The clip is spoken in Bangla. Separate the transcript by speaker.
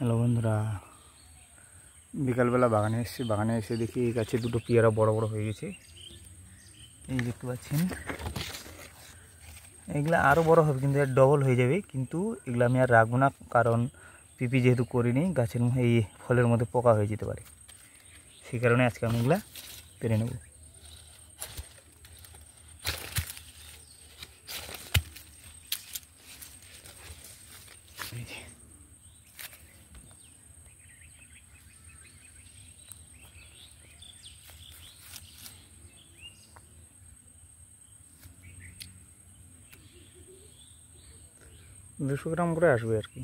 Speaker 1: হ্যালো বন্ধুরা বিকালবেলা বাগানে এসছি বাগানে এসে দেখি এই গাছে দুটো পেয়ারা বড় বড় হয়ে গেছে এই দেখতে পাচ্ছেন এগুলো আরও বড় হবে কিন্তু ডবল হয়ে যাবে
Speaker 2: কিন্তু এগুলো আমি আর রাখবো না কারণ পিপি যেহেতু করিনি গাছের এই ফলের মধ্যে পোকা হয়ে যেতে পারে সেই কারণে আজকে আমি এগুলা পেরে নেব
Speaker 3: দুশো গ্রাম করে আসবে আর কি